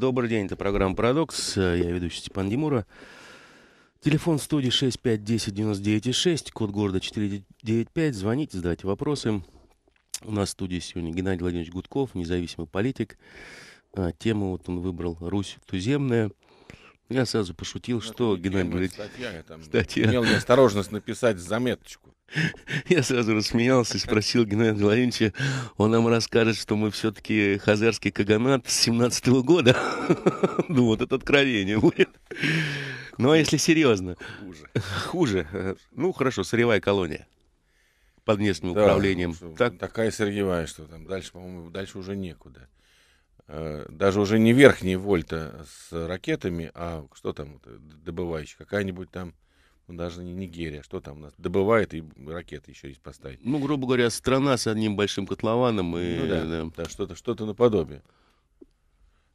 Добрый день, это программа «Парадокс». Э, я ведущий Степан Демура. Телефон студии 6510996. код города 495. Звоните, задавайте вопросы. У нас в студии сегодня Геннадий Владимирович Гудков, независимый политик. А тему вот он выбрал «Русь туземная». Я сразу пошутил, ну, что Геннадий Валерьевич... Статья, там, статья. Имел неосторожность написать заметочку. Я сразу рассмеялся и спросил Геннадия Владимировича, он нам расскажет, что мы все-таки хазарский каганат с 17 -го года. Ну вот это откровение будет. Ну а если серьезно? Хуже. Хуже. Э, ну хорошо, сырьевая колония под местным да, управлением. Ну, так... Такая сырьевая, что там дальше, по-моему, дальше уже некуда. Э, даже уже не верхний вольта с ракетами, а что там э, добывающий, какая-нибудь там ну, даже не Нигерия, что там у нас добывает и ракеты еще есть поставить. Ну, грубо говоря, страна с одним большим котлованом и... Ну, да, да. да что-то что наподобие.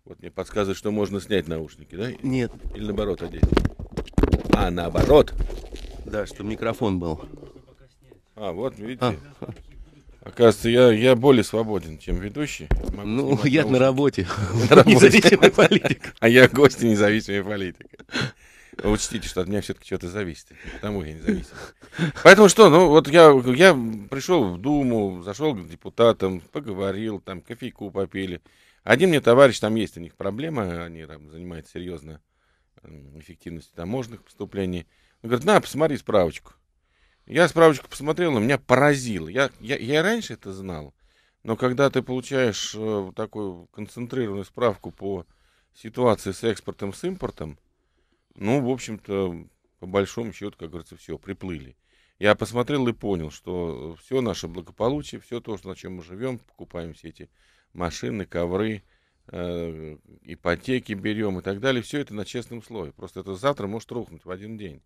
Вот мне подсказывают, что можно снять наушники, да? Нет. Или наоборот одеть? А, наоборот? Да, чтобы микрофон был. А, вот, видите? А. Оказывается, я, я более свободен, чем ведущий. Могу ну, я на работе. Независимый политик. А я гость независимый политик. Учтите, что от меня все-таки что-то зависит. Потому я зависит. Поэтому что, ну, вот я, я пришел в Думу, зашел к депутатам, поговорил, там кофейку попили. Один мне товарищ, там есть у них проблема, они там занимаются серьезно эффективностью таможенных преступлений. Он говорит, на, посмотри справочку. Я справочку посмотрел, и меня поразило. Я, я, я раньше это знал, но когда ты получаешь э, такую концентрированную справку по ситуации с экспортом, с импортом, ну, в общем-то, по большому счету, как говорится, все, приплыли. Я посмотрел и понял, что все наше благополучие, все то, на чем мы живем, покупаем все эти машины, ковры, э, ипотеки берем и так далее, все это на честном слое. Просто это завтра может рухнуть в один день.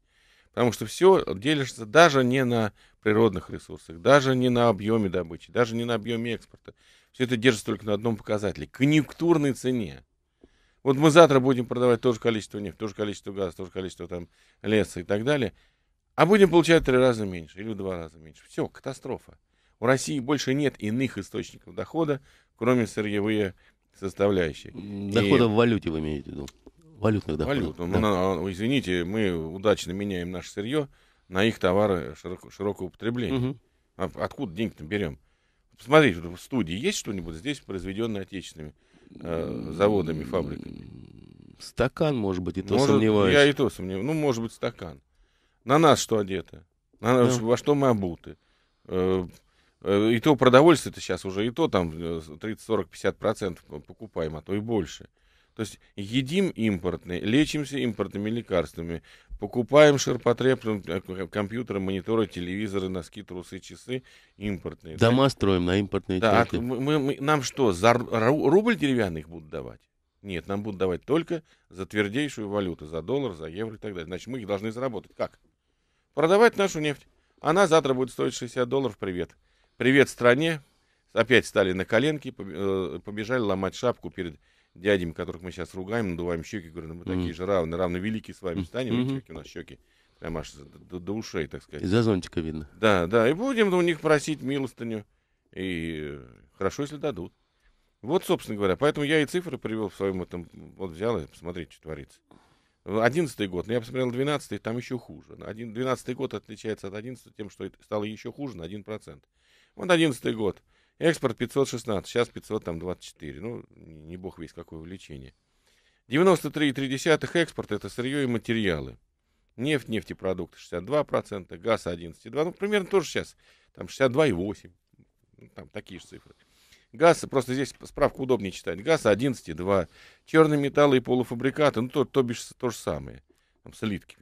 Потому что все делишься даже не на природных ресурсах, даже не на объеме добычи, даже не на объеме экспорта. Все это держится только на одном показателе – конъюнктурной цене. Вот мы завтра будем продавать то же количество нефти, то же количество газа, то же количество там, леса и так далее, а будем получать в три раза меньше или в два раза меньше. Все, катастрофа. У России больше нет иных источников дохода, кроме сырьевые составляющие. Дохода и... в валюте вы имеете в виду? Валютных доходов. валют. Ну, да. Ну, извините, мы удачно меняем наше сырье на их товары широко, широкого употребления. Угу. А откуда деньги-то берем? Посмотрите, в студии есть что-нибудь здесь, произведенное отечественными э, заводами, фабриками? Стакан, может быть, и то может, сомневаюсь. Я и то сомневаюсь. Ну, может быть, стакан. На нас что одето? На нас, да. Во что мы обуты? Э, э, и то продовольствие-то сейчас уже, и то там 30, 40, 50 процентов покупаем, а то и больше. То есть едим импортные, лечимся импортными лекарствами, покупаем ширпотреб, э, э, компьютеры, мониторы, телевизоры, носки, трусы, часы импортные. Дома да? строим на импортные да, а мы, мы, мы, Нам что, за рубль деревянных будут давать? Нет, нам будут давать только за твердейшую валюту, за доллар, за евро и так далее. Значит, мы их должны заработать. Как? Продавать нашу нефть. Она завтра будет стоить 60 долларов. Привет. Привет стране. Опять стали на коленки, э, побежали ломать шапку перед дядями, которых мы сейчас ругаем, надуваем щеки, говорю, ну мы такие же равны, равно великие с вами. Станем, Щеки, у нас щеки прям аж до, до ушей, так сказать. Из-за зонтика видно. Да, да, и будем у них просить милостыню. И хорошо, если дадут. Вот, собственно говоря, поэтому я и цифры привел в своем этом, вот взял и посмотреть, что творится. Одиннадцатый год, но ну, я посмотрел двенадцатый, там еще хуже. двенадцатый год отличается от одиннадцатого тем, что стало еще хуже на один процент. Вот одиннадцатый год. Экспорт 516, сейчас 524. Ну, не бог весь какое увеличение. 93,3 экспорт – это сырье и материалы. Нефть, нефтепродукты 62%, газ 11,2%. Ну, примерно тоже сейчас. Там 62,8%. Ну, там такие же цифры. Газ, просто здесь справку удобнее читать. Газ 11,2. Черные металлы и полуфабрикаты, ну, то, то бишь то же самое. Там слитки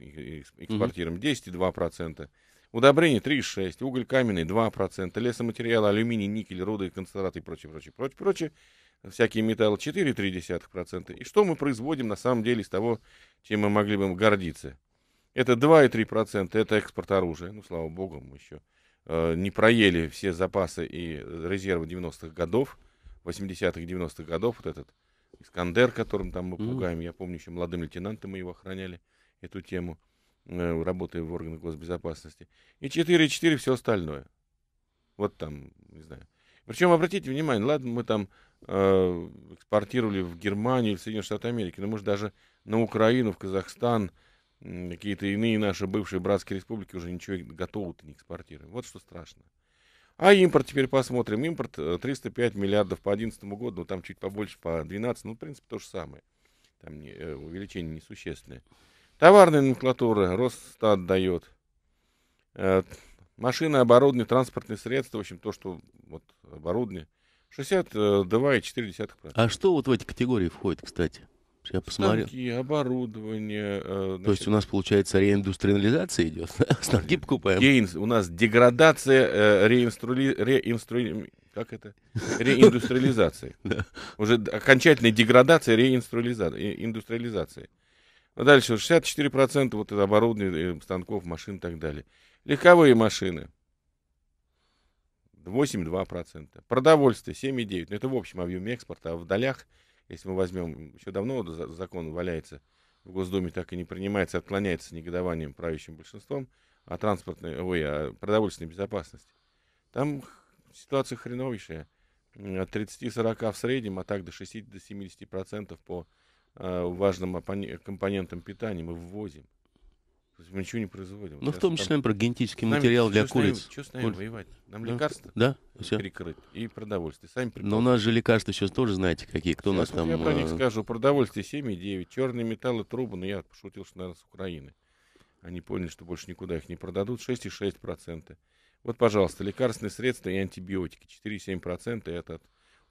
экспортируем 10,2%. Удобрение 3,6, уголь каменный 2%, лесоматериалы, алюминий, никель, руды, концентраты и прочее, прочее, прочее, прочее. Всякие металлы 4,3%. И что мы производим на самом деле из того, чем мы могли бы гордиться? Это 2,3%, это экспорт оружия. Ну, слава богу, мы еще э, не проели все запасы и резервы 90-х годов, 80-х, 90-х годов. Вот этот Искандер, которым там мы пугаем. Я помню, еще молодым лейтенантом мы его охраняли, эту тему. Э, работая в органах госбезопасности, и 4,4 все остальное. Вот там, не знаю. Причем, обратите внимание, ладно, мы там э, экспортировали в Германию или в Соединенные Штаты Америки, но может даже на Украину, в Казахстан, какие-то иные наши бывшие братские республики уже ничего готового-то не экспортируем. Вот что страшно. А импорт теперь посмотрим. Импорт 305 э, миллиардов по 2011 году, но ну, там чуть побольше, по 12, ну, в принципе, то же самое. Там не, э, увеличение несущественное. Товарная номенклатура, Росстат дает. Э, машины, оборудование, транспортные средства, в общем, то, что вот оборудование. 62,4%. А что вот в эти категории входит, кстати? Я посмотрел. Станки, оборудование. Значит... Э, то есть у нас, получается, реиндустриализация идет? Станки покупаем? Деин... У нас деградация э, реинструли... реинструли... Как это? Реиндустриализации. Уже окончательная деградация реиндустриализации. А дальше 64% вот это оборудование, э, станков, машин и так далее. Легковые машины. 8,2%. Продовольствие 7,9%. Но ну, это в общем объеме экспорта. А в долях, если мы возьмем, еще давно закон валяется в Госдуме, так и не принимается, отклоняется негодованием правящим большинством о а транспортной, ой, о а продовольственной безопасности. Там ситуация хреновейшая. От 30-40 в среднем, а так до 60-70% по Э, важным компонентом питания мы ввозим. То есть мы ничего не производим. Ну, в том числе, там... например, генетический нами, материал для куриц. Что с нами Кур... воевать? Нам лекарства да? Все. перекрыть и продовольствие. Сами Но у нас же лекарства сейчас тоже знаете какие. Кто сейчас нас там... Я про них э, скажу. Продовольствие 7,9. Черные металлы, трубы. Но ну, я пошутил, что, наверное, с Украины. Они поняли, что больше никуда их не продадут. 6,6%. Вот, пожалуйста, лекарственные средства и антибиотики. 4,7% это от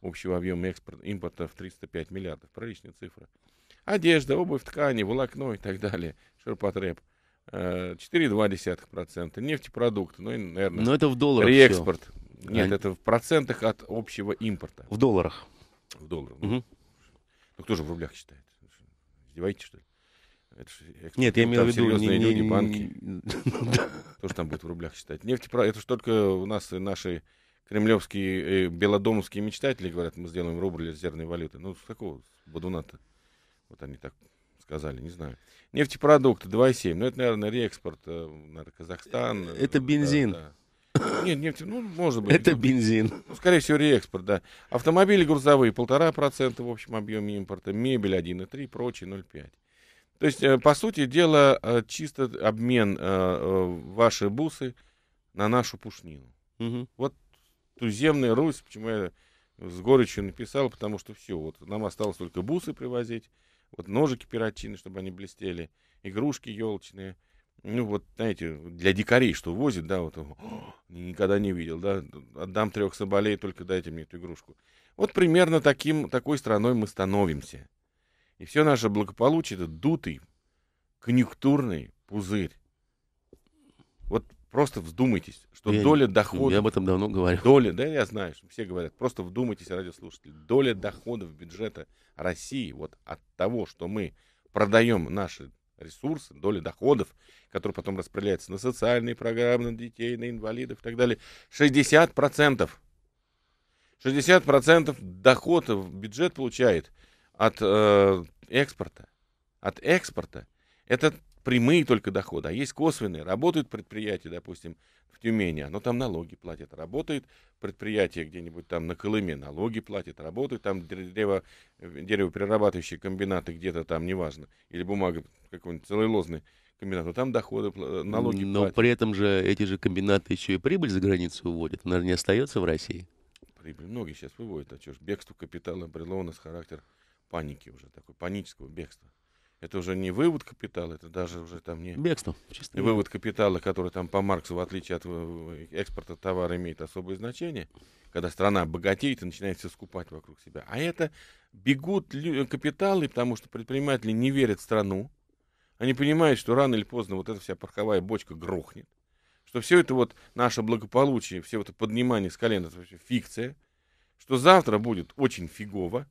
общего объема экспорта, импорта в 305 миллиардов. Приличная цифра. Одежда, обувь, ткани, волокно и так далее. Ширпотреб. 4,2%. Э, Нефтепродукты, ну и, наверное... Но это в долларах Реэкспорт. Все. Нет, а... это в процентах от общего импорта. В долларах. В долларах. Угу. Ну кто же в рублях считает? Издеваетесь, что ли? Это же экспорт. Нет, я имел в виду... Серьезные не, люди, не, банки. Тоже там будет в рублях считать? Нефтепродукты, это же только у нас наши кремлевские, белодомовские мечтатели говорят, мы сделаем рубль резервной валюты. Ну, с какого бодуна-то? Вот они так сказали, не знаю. Нефтепродукты 2,7. Ну, это, наверное, реэкспорт, э, наверное, Казахстан. Э, это э, бензин. Да, да. Нет, нефть, ну, может быть. Это ну, бензин. Ну, скорее всего, реэкспорт, да. Автомобили грузовые полтора процента в общем объеме импорта, мебель 1,3, прочие 0,5. То есть, по сути дела, чисто обмен ваши бусы на нашу пушнину. Угу. Вот туземная Русь, почему я с горечью написал, потому что все, вот нам осталось только бусы привозить, вот ножики перочины, чтобы они блестели, игрушки елочные. Ну, вот, знаете, для дикарей, что возит, да, вот, О, никогда не видел, да, отдам трех соболей, только дайте мне эту игрушку. Вот примерно таким, такой страной мы становимся. И все наше благополучие — это дутый, конъюнктурный пузырь. Вот Просто вздумайтесь, что я доля не, дохода... Я об этом давно говорил. Доля, да, я знаю, что все говорят. Просто вдумайтесь, радиослушатели. Доля доходов бюджета России вот от того, что мы продаем наши ресурсы, доля доходов, которые потом распределяются на социальные программы, на детей, на инвалидов и так далее, 60%. 60% доходов бюджет получает от э, экспорта. От экспорта. Это прямые только доходы, а есть косвенные. Работают предприятия, допустим, в Тюмени, оно там налоги платит. Работает предприятие где-нибудь там на Колыме, налоги платит. Работают там дерево, э, деревоперерабатывающие комбинаты где-то там, неважно, или бумага какой-нибудь целлюлозный комбинат, но там доходы, э, налоги Но платят. при этом же эти же комбинаты еще и прибыль за границу выводят. она не остается в России. Прибыль многие сейчас выводят, а что ж, бегство капитала обрело у нас характер паники уже, такой панического бегства. Это уже не вывод капитала, это даже уже там не... Бегство. честно. вывод капитала, который там по Марксу, в отличие от э, э, экспорта товара, имеет особое значение, когда страна богатеет и начинает все скупать вокруг себя. А это бегут э, капиталы, потому что предприниматели не верят в страну. Они понимают, что рано или поздно вот эта вся парковая бочка грохнет. Что все это вот наше благополучие, все вот это поднимание с колен, это вообще фикция. Что завтра будет очень фигово,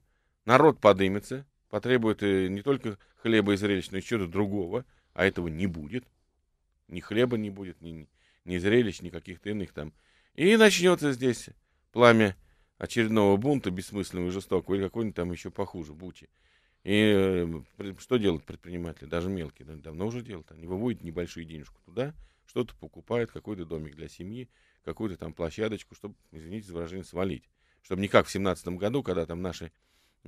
народ подымется, потребует э, не только хлеба и зрелищ, но и чего-то другого, а этого не будет. Ни хлеба не будет, ни, ни зрелищ, ни каких-то иных там. И начнется здесь пламя очередного бунта, бессмысленного и жестокого, или какой-нибудь там еще похуже, бучи. И э, что делают предприниматели, даже мелкие, давно уже делают, они выводят небольшую денежку туда, что-то покупают, какой-то домик для семьи, какую-то там площадочку, чтобы, извините за выражение, свалить. Чтобы не как в семнадцатом году, когда там наши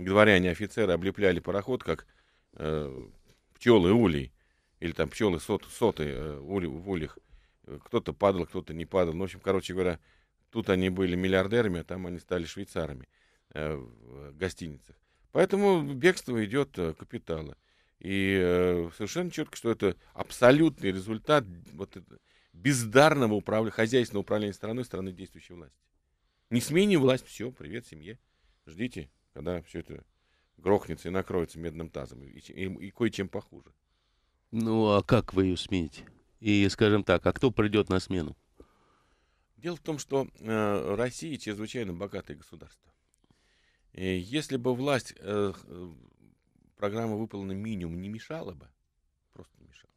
дворяне-офицеры облепляли пароход, как э, пчелы улей, или там пчелы сот, соты э, ули, в ульях. Кто-то падал, кто-то не падал. Ну, в общем, короче говоря, тут они были миллиардерами, а там они стали швейцарами э, в гостиницах. Поэтому бегство идет э, капитала. И э, совершенно четко, что это абсолютный результат вот бездарного управления, хозяйственного управления страной, страны действующей власти. Не смени власть, все, привет семье, ждите когда все это грохнется и накроется медным тазом, и, и, и кое-чем похуже. Ну, а как вы ее смените? И, скажем так, а кто придет на смену? Дело в том, что э, Россия чрезвычайно богатое государство. И если бы власть э, э, программа выполнена минимум не мешала бы, просто не мешала,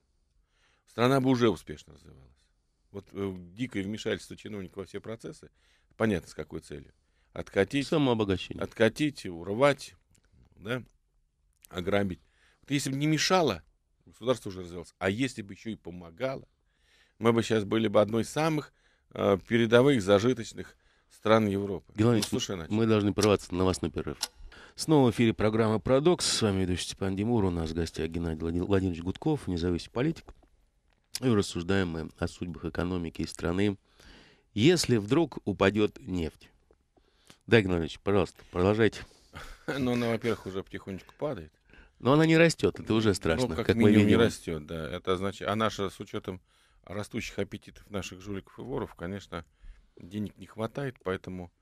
страна бы уже успешно развивалась. Вот э, дикое вмешательство чиновников во все процессы, понятно, с какой целью откатить. Самообогащение. Откатить, урвать, да, ограбить. Вот если бы не мешало, государство уже развивалось. А если бы еще и помогало, мы бы сейчас были бы одной из самых э, передовых, зажиточных стран Европы. Ну, Геннадий, ну, слушай, Надь. мы должны прорваться на вас на перерыв. Снова в эфире программа «Парадокс». С вами ведущий Степан Демур. У нас в гостях Геннадий Владимирович Гудков, независимый политик. И рассуждаем мы о судьбах экономики и страны. Если вдруг упадет нефть, да, Геннадьевич, пожалуйста, продолжайте. Ну, она, во-первых, уже потихонечку падает. Но она не растет, это уже ну, страшно. Ну, как, как минимум, мы не растет, да. Это значит, а наша с учетом растущих аппетитов наших жуликов и воров, конечно, денег не хватает, поэтому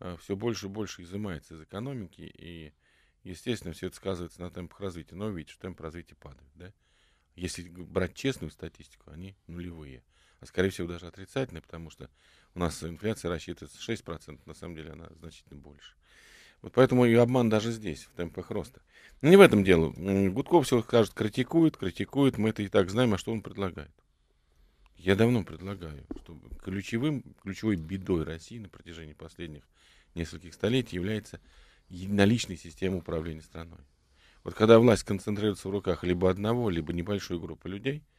э, все больше и больше изымается из экономики, и, естественно, все это сказывается на темпах развития. Но видите, что темп развития падает, да? Если брать честную статистику, они нулевые. А, скорее всего, даже отрицательные, потому что у нас инфляция рассчитывается 6%, на самом деле она значительно больше. Вот поэтому и обман даже здесь, в темпах роста. Но ну, не в этом дело. Гудков все скажет, критикует, критикует, мы это и так знаем, а что он предлагает. Я давно предлагаю, что ключевым, ключевой бедой России на протяжении последних нескольких столетий является единоличная система управления страной. Вот когда власть концентрируется в руках либо одного, либо небольшой группы людей –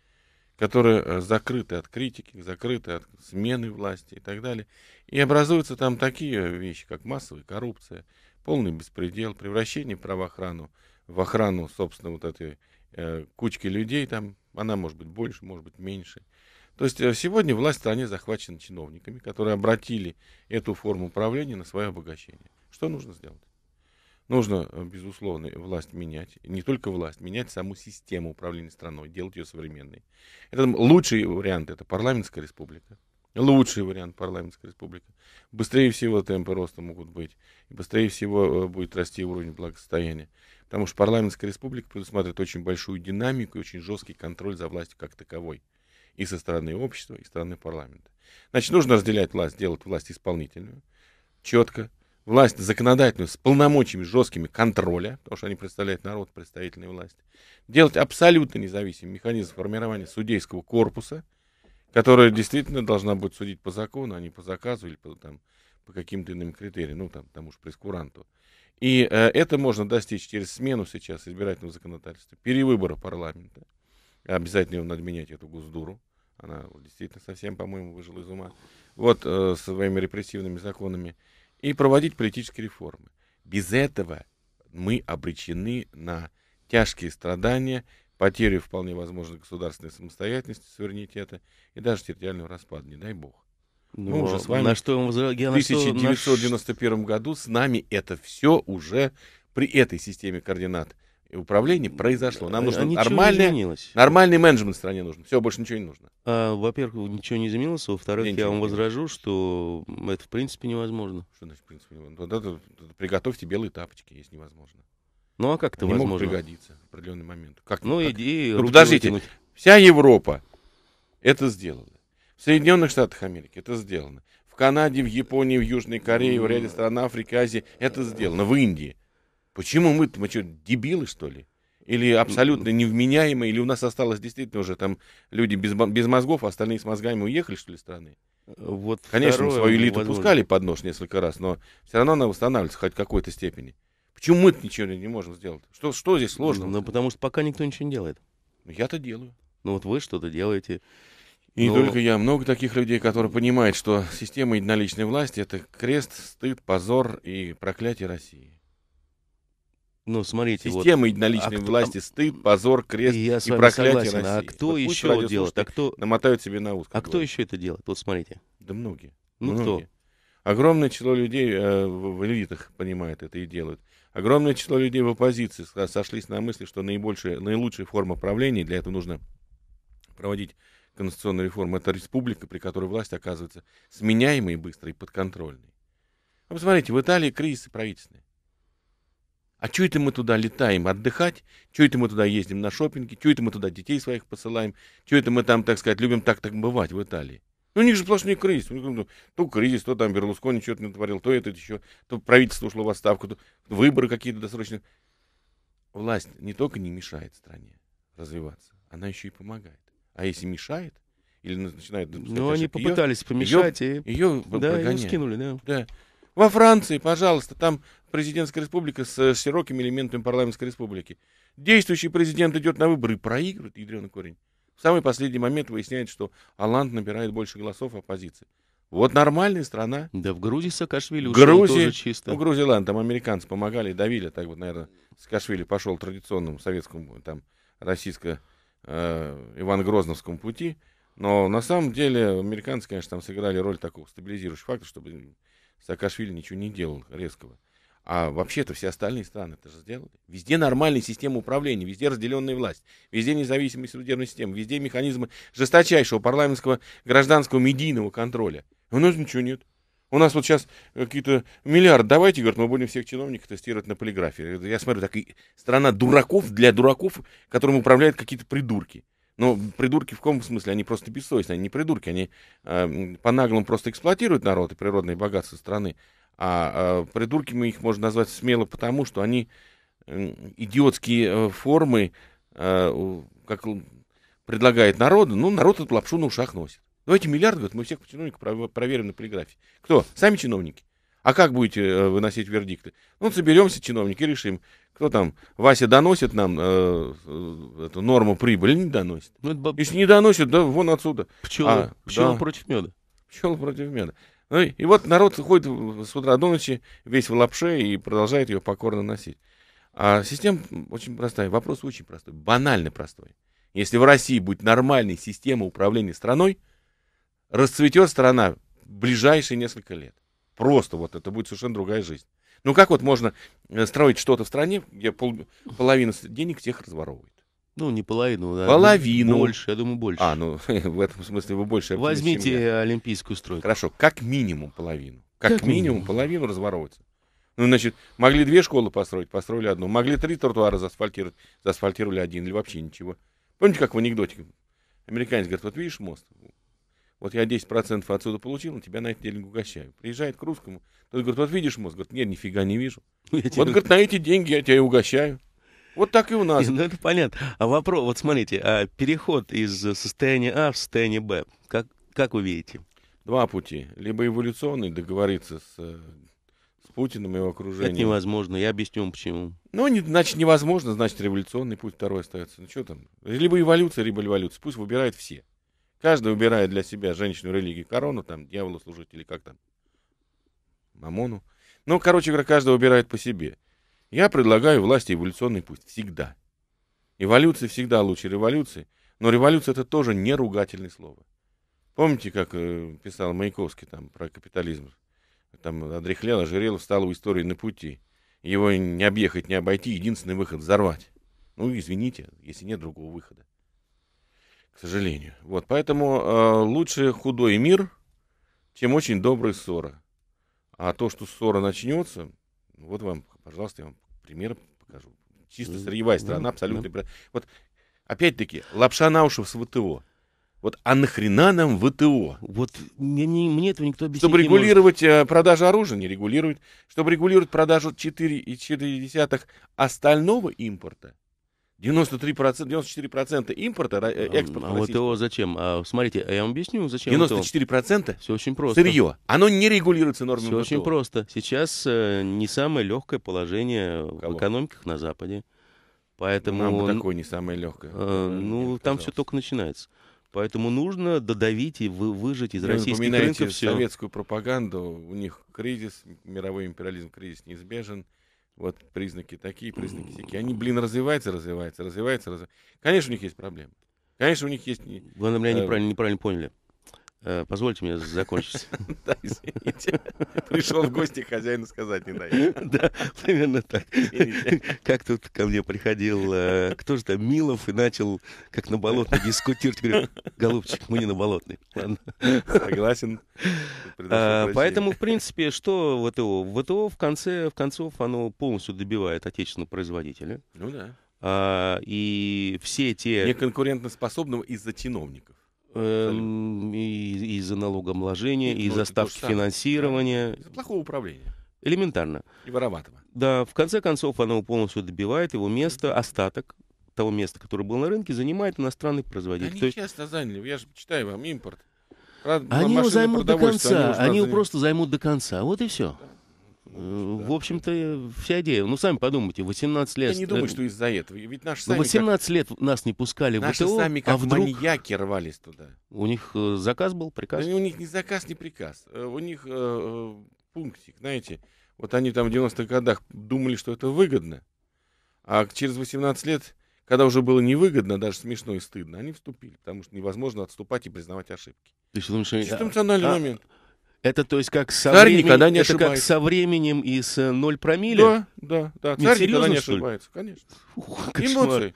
которые э, закрыты от критики, закрыты от смены власти и так далее. И образуются там такие вещи, как массовая коррупция, полный беспредел, превращение правоохрану в охрану, собственно, вот этой э, кучки людей, там она может быть больше, может быть меньше. То есть э, сегодня власть в стране захвачена чиновниками, которые обратили эту форму управления на свое обогащение. Что нужно сделать? Нужно, э, безусловно, власть менять. Не только власть, менять саму систему управления страной, делать ее современной. Это лучший вариант это парламентская республика. Лучший вариант парламентская республика. Быстрее всего темпы роста могут быть. И быстрее всего э, будет расти уровень благосостояния. Потому что парламентская республика предусматривает очень большую динамику и очень жесткий контроль за властью как таковой. И со стороны общества, и со стороны парламента. Значит, нужно разделять власть, делать власть исполнительную, четко, власть законодательную с полномочиями жесткими контроля, потому что они представляют народ, представительные власти, делать абсолютно независимый механизм формирования судейского корпуса, которая действительно должна будет судить по закону, а не по заказу или по, там, по каким-то иным критериям, ну, там, тому же прескуранту. И э, это можно достичь через смену сейчас избирательного законодательства, перевыбора парламента. Обязательно надо менять, эту госдуру. Она действительно совсем, по-моему, выжила из ума. Вот э, своими репрессивными законами и проводить политические реформы. Без этого мы обречены на тяжкие страдания, потерю вполне возможно государственной самостоятельности, суверенитета и даже территориального распада, не дай бог. Ну, мы уже с вами на что, в 1991 на... году с нами это все уже при этой системе координат Управлении произошло. Нам а нужно а нормальное, нормальный менеджмент в стране нужен. Все, больше ничего не нужно. А, во-первых, ничего не изменилось. Во-вторых, я, я вам возражу, что это в принципе невозможно. Что значит в принципе невозможно? Тогда, приготовьте белые тапочки, если невозможно. Ну а как это возможно? Могут пригодиться в определенный момент. Как, ну как? идеи. Ну, подождите, вытянуть. вся Европа это сделала. В Соединенных Штатах Америки это сделано. В Канаде, в Японии, в Южной Корее, в ряде стран Африки, Азии это сделано. В Индии Почему мы, мы что, дебилы, что ли? Или абсолютно невменяемые, или у нас осталось действительно уже там люди без, без мозгов, а остальные с мозгами уехали, что ли, страны? Э, вот Конечно, свою элиту возможно. пускали под нож несколько раз, но все равно она восстанавливается хоть в какой-то степени. Почему мы ничего не можем сделать? Что, что здесь сложно? Ну, потому что пока никто ничего не делает. Ну, я-то делаю. Ну, вот вы что-то делаете. И но... не только я. Много таких людей, которые понимают, что система единоличной власти — это крест, стыд, позор и проклятие России. Ну, смотрите, Система вот, единоличной а кто, власти, стыд, позор, крест и, я и проклятие согласен. А России. А кто вот еще делает? А кто... Намотают себе на узко. А кто еще это делает? Вот смотрите. Да многие. Ну многие. кто? Огромное число людей э, в элитах понимает это и делают. Огромное число людей в оппозиции сошлись на мысли, что наибольшая, наилучшая форма правления, для этого нужно проводить конституционную реформу, это республика, при которой власть оказывается сменяемой быстро и подконтрольной. А посмотрите, в Италии кризисы правительственные. А что это мы туда летаем отдыхать? Что это мы туда ездим на шопинге? Что это мы туда детей своих посылаем? Что это мы там, так сказать, любим так-так бывать в Италии? Ну, у них же сплошные кризис. Ну, ну, то кризис, то там Берлускони что-то натворил, то это еще, то правительство ушло в отставку, то выборы какие-то досрочные. Власть не только не мешает стране развиваться, она еще и помогает. А если мешает, или начинают Ну, они попытались ее, помешать ее, и... Ее да, ее скинули, да. да. Во Франции, пожалуйста, там президентская республика с э, широкими элементами парламентской республики. Действующий президент идет на выборы и проигрывает ядреный корень. В самый последний момент выясняет, что Аланд набирает больше голосов оппозиции. Вот нормальная страна. Да в Грузии Саакашвили Грузия, тоже чисто. Ну, Грузия, ладно, там американцы помогали, давили. Так вот, наверное, Саакашвили пошел традиционному советскому, там, российско э, Иван Грозновскому пути. Но на самом деле американцы, конечно, там сыграли роль такого стабилизирующего фактора, чтобы Саакашвили ничего не делал резкого. А вообще-то все остальные страны это же сделали. Везде нормальная система управления, везде разделенная власть, везде независимость судебной системы, везде механизмы жесточайшего парламентского гражданского медийного контроля. У нас ничего нет. У нас вот сейчас э, какие-то миллиард давайте, говорят, мы будем всех чиновников тестировать на полиграфе. Я смотрю, так и страна дураков для дураков, которым управляют какие-то придурки. Но придурки в каком смысле? Они просто бессовестные, они не придурки, они э, по-наглому просто эксплуатируют народ и природные богатства страны. А, а придурками их можно назвать смело потому, что они идиотские э, формы, э, как предлагает народу, ну, народ эту лапшу на ушах носит. Давайте ну, миллиард, говорит, мы всех чиновников проверим на полиграфии. Кто? Сами чиновники. А как будете э, выносить вердикты? Ну, соберемся, чиновники, решим. Кто там? Вася доносит нам э, эту норму прибыли, не доносит. Ну, это... Если не доносит, да вон отсюда. Пчелы, а, пчелы да. против меда. Пчелы против меда. Ну, и, вот народ ходит с утра до ночи весь в лапше и продолжает ее покорно носить. А система очень простая, вопрос очень простой, банально простой. Если в России будет нормальная система управления страной, расцветет страна в ближайшие несколько лет. Просто вот это будет совершенно другая жизнь. Ну как вот можно э, строить что-то в стране, где пол, половина денег всех разворовывает? Ну, не половину, да. Половину. Больше, я думаю, больше. А, ну, в этом смысле вы больше. Возьмите олимпийскую стройку. Хорошо, как минимум половину. Как, как минимум, половину разворовывается. Ну, значит, могли две школы построить, построили одну. Могли три тротуара заасфальтировать, заасфальтировали один или вообще ничего. Помните, как в анекдоте? Американец говорит, вот видишь мост? Вот я 10% отсюда получил, на тебя на эти деньги угощаю. Приезжает к русскому, тот говорит, вот видишь мост? Говорит, нет, нифига не вижу. Вот, говорит, на эти деньги я тебя и угощаю. Вот так и у нас. ну, это понятно. А вопрос, вот смотрите, а переход из состояния А в состояние Б, как, как вы видите? Два пути. Либо эволюционный, договориться с, с Путиным и его окружением. Это невозможно, я объясню вам почему. Ну, не, значит, невозможно, значит, революционный путь второй остается. Ну, что там? Либо эволюция, либо эволюция. Пусть выбирают все. Каждый выбирает для себя женщину, религию, корону, там, дьяволу служить или как там, мамону. Ну, короче говоря, каждый выбирает по себе. Я предлагаю власти эволюционный путь всегда. Эволюция всегда лучше революции, но революция это тоже не ругательное слово. Помните, как э, писал Маяковский там про капитализм? Там одрехлел, ожирел, встал у истории на пути. Его не объехать, не обойти, единственный выход — взорвать. Ну, извините, если нет другого выхода. К сожалению. Вот, поэтому э, лучше худой мир, чем очень добрая ссора. А то, что ссора начнется, вот вам, пожалуйста, я вам пример покажу. Чисто сырьевая страна, абсолютно. Да. Вот опять-таки, лапша на уши с ВТО. Вот а нахрена нам ВТО? Вот мне, не, мне этого никто объяснить Чтобы регулировать не может. Э, продажу оружия, не регулирует. Чтобы регулировать продажу 4,4 остального импорта, 93%, 94% импорта, э, а, экспорта а, вот его зачем? А, смотрите, я вам объясню, зачем 94% это... все очень просто. сырье. Оно не регулируется нормами Все ВТО. очень просто. Сейчас э, не самое легкое положение Кого? в экономиках на Западе. Поэтому... Нам бы такое не самое легкое. Э, ну, Нет, там все только начинается. Поэтому нужно додавить и выжить из Вы российских рынков все. советскую пропаганду, у них кризис, мировой империализм, кризис неизбежен. Вот признаки такие, признаки такие. Они, блин, развиваются, развиваются, развиваются, развиваются. Конечно, у них есть проблемы. Конечно, у них есть... Главное, меня неправильно, э, неправильно поняли. Э, позвольте мне закончить. Да, извините. Пришел в гости, хозяину сказать не даю. Да, примерно так. Как тут ко мне приходил, э, кто же там, Милов, и начал, как на болотной, дискутировать. Говорю, голубчик, мы не на болотной. Согласен. А, поэтому, в принципе, что ВТО? ВТО, в конце в концов, оно полностью добивает отечественного производителя. Ну да. А, и все те... Неконкурентоспособного из-за чиновников. Эм, и из-за налогообложения, и из-за ставки финансирования. Из-за плохого управления. Элементарно. И вороватого. Да, в конце концов оно полностью добивает его место, остаток того места, которое было на рынке, занимает иностранный производитель. Они То есть... заняли, я же читаю вам, импорт. Они его займут до конца, они, они его просто займут до конца, вот и все. Да. Э, в общем-то, вся идея. Ну, сами подумайте, 18 лет... Я не думаю, э, что из-за этого. Ведь наши ну, сами 18 как... лет нас не пускали наши в ВТО, сами а как а вдруг... маньяки рвались туда. У них э, заказ был, приказ? Да, у них не заказ, не приказ. У них э, пунктик, знаете. Вот они там в 90-х годах думали, что это выгодно. А через 18 лет, когда уже было невыгодно, даже смешно и стыдно, они вступили, потому что невозможно отступать и признавать ошибки. Ты что думаешь, Чисто а, эмоциональный а, момент. Это то есть как со, царь времен... не это как со временем и с э, ноль промилле? Да, да, да. Царь Нет, никогда не ошибается, конечно. Фух, Эмоции.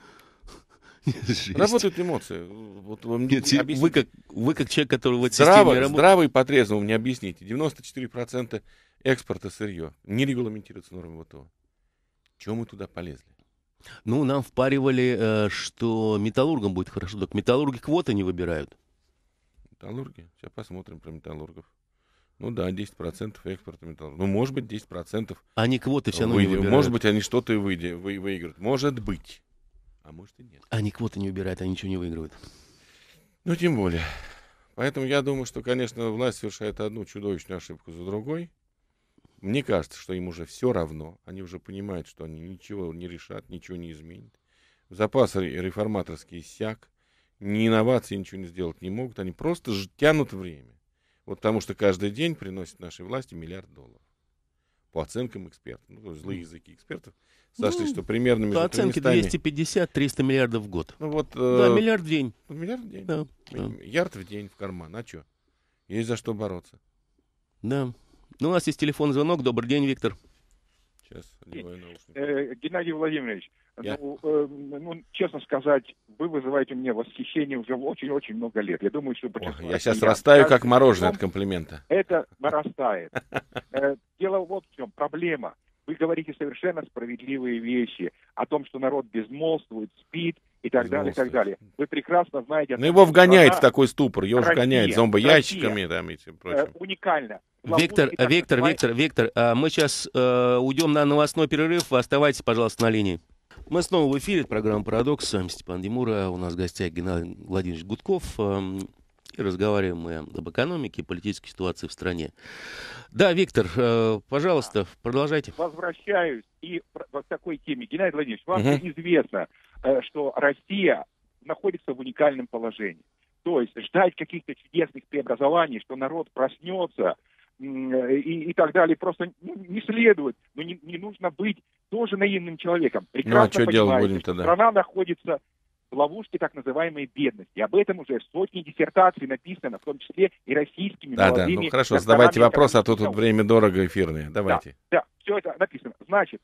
Работают эмоции. Вот вам Нет, объясните. вы, как, вы как человек, который в этой Здраво, системе работает. Здраво и по-трезному мне объясните. 94% экспорта сырье не регламентируется нормами ВТО. Чем мы туда полезли? Ну, нам впаривали, э, что металлургам будет хорошо. Так металлурги квоты не выбирают. Металлурги? Сейчас посмотрим про металлургов. Ну да, 10% экспорта металлов. Ну, может быть, 10%. Они квоты все равно вы... не выбирают. Может быть, они что-то выйди... вы... выиграют. Может быть. А может и нет. Они квоты не убирают, они ничего не выигрывают. Ну, тем более. Поэтому я думаю, что, конечно, власть совершает одну чудовищную ошибку за другой. Мне кажется, что им уже все равно. Они уже понимают, что они ничего не решат, ничего не изменят. Запасы реформаторский иссяк. Ни инновации ничего не сделать не могут. Они просто тянут время. Вот потому что каждый день приносит нашей власти миллиард долларов. По оценкам экспертов. Ну, злые языки экспертов сошли, ну, что примерно между По оценке 250-300 миллиардов в год. Ну, вот, э, да, миллиард в день. Ну, миллиард в день. Да, да. в день в карман. А что? Есть за что бороться. Да. Ну, у нас есть телефон звонок. Добрый день, Виктор. Сейчас одеваю наушники. Э, Геннадий Владимирович, Я... ну, э, ну, честно сказать, вы вызываете мне восхищение уже очень-очень много лет. Я думаю, что... Ой, я сейчас растаю, как мороженое от комплимента. Это нарастает. Э, дело вот в чем. Проблема. Вы говорите совершенно справедливые вещи о том, что народ безмолвствует, спит, и так далее, и так далее. Вы прекрасно знаете... Но ну, его вгоняет в такой ступор, его Россия, вгоняет зомбоящиками Россия, там и всем э, прочим. Э, уникально. Вектор, Лабунский, Вектор, Вектор, Вектор, а мы сейчас э, уйдем на новостной перерыв. Оставайтесь, пожалуйста, на линии. Мы снова в эфире, программа «Парадокс». С вами Степан Демура, у нас в гостях Геннадий Владимирович Гудков. Э, и разговариваем мы об экономике политической ситуации в стране. Да, Виктор, э, пожалуйста, продолжайте. Возвращаюсь и к такой теме. Геннадий Владимирович, вам угу. известно, Э, что Россия находится в уникальном положении. То есть ждать каких-то чудесных преобразований, что народ проснется и, и так далее, просто ну, не следует. Но ну, не, не нужно быть тоже наивным человеком. Прекрасно ну, а что делать будем тогда? страна находится в ловушке так называемой бедности. Об этом уже сотни диссертаций написано, в том числе и российскими да, молодыми... Да, ну хорошо, задавайте вопрос, а то тут ну, время дорого эфирное. Давайте. Да, да, все это написано. Значит,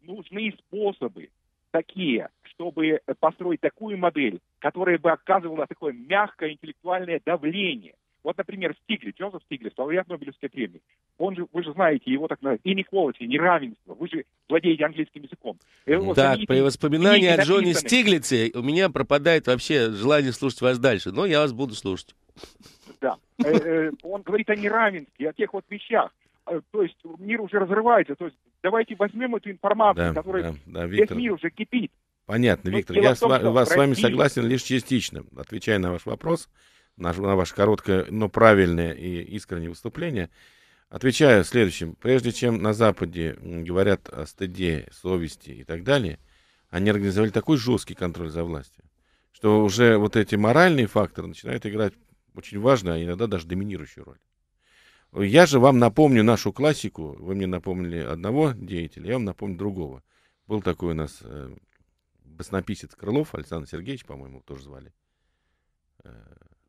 нужны способы такие, чтобы построить такую модель, которая бы оказывала такое мягкое интеллектуальное давление. Вот, например, Стиглиц, Джозеф Стиглиц, лауреат Нобелевской премии. Он же, вы же знаете, его так называют inequality, неравенство. Вы же владеете английским языком. Его э, так, самите, при воспоминании о Джонни Стиглице у меня пропадает вообще желание слушать вас дальше, но я вас буду слушать. Да. Э, э, он говорит о неравенстве, о тех вот вещах. Э, то есть мир уже разрывается. То есть давайте возьмем эту информацию, да, которая да, да, Виктор. весь мир уже кипит. Понятно, Но Виктор. Я том, с, вас, с вами согласен лишь частично, отвечая на ваш вопрос, на, на ваше короткое, но правильное и искреннее выступление. Отвечаю следующим. Прежде чем на Западе говорят о стыде, совести и так далее, они организовали такой жесткий контроль за властью, что уже вот эти моральные факторы начинают играть очень важную, а иногда даже доминирующую роль. Я же вам напомню нашу классику. Вы мне напомнили одного деятеля, я вам напомню другого. Был такой у нас э, баснописец Крылов, Александр Сергеевич, по-моему, тоже звали. Э,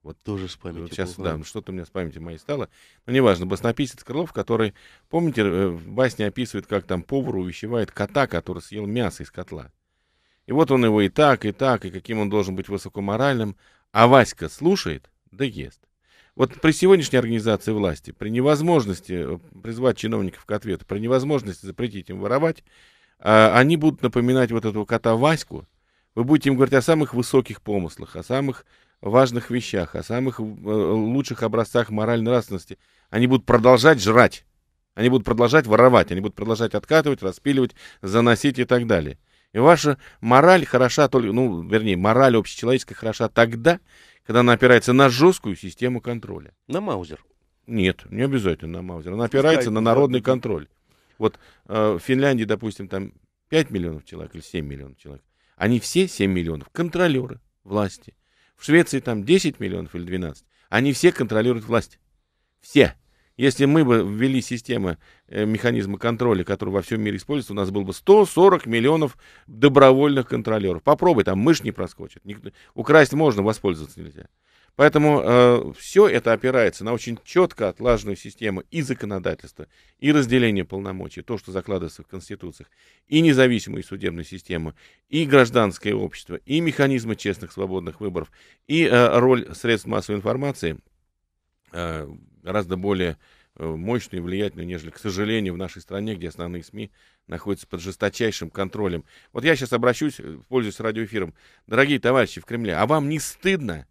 вот тоже с памятью. Вот сейчас, да, что-то у меня с памятью моей стало. Но ну, неважно, баснописец Крылов, который, помните, э, басне описывает, как там повар увещевает кота, который съел мясо из котла. И вот он его и так, и так, и каким он должен быть высокоморальным. А Васька слушает, да ест. Вот при сегодняшней организации власти, при невозможности э, призвать чиновников к ответу, при невозможности запретить им воровать, а, они будут напоминать вот этого кота Ваську. Вы будете им говорить о самых высоких помыслах, о самых важных вещах, о самых э, лучших образцах моральной нравственности. Они будут продолжать жрать. Они будут продолжать воровать, они будут продолжать откатывать, распиливать, заносить и так далее. И ваша мораль хороша только, ну, вернее, мораль общечеловеческая хороша тогда, когда она опирается на жесткую систему контроля. На Маузер. Нет, не обязательно на Маузер. Она опирается Пускай, на народный да. контроль. Вот э, в Финляндии, допустим, там 5 миллионов человек или 7 миллионов человек. Они все 7 миллионов контролеры власти. В Швеции там 10 миллионов или 12. Они все контролируют власть. Все. Если мы бы ввели системы э, механизма контроля, который во всем мире используется, у нас было бы 140 миллионов добровольных контролеров. Попробуй, там мышь не проскочит. Никто... Украсть можно, воспользоваться нельзя. Поэтому э, все это опирается на очень четко отлаженную систему и законодательства, и разделение полномочий, то, что закладывается в конституциях, и независимую судебную систему, и гражданское общество, и механизмы честных свободных выборов, и э, роль средств массовой информации э, – гораздо более э, мощную и влиятельную, нежели, к сожалению, в нашей стране, где основные СМИ находятся под жесточайшим контролем. Вот я сейчас обращусь, э, пользуюсь радиоэфиром. Дорогие товарищи в Кремле, а вам не стыдно,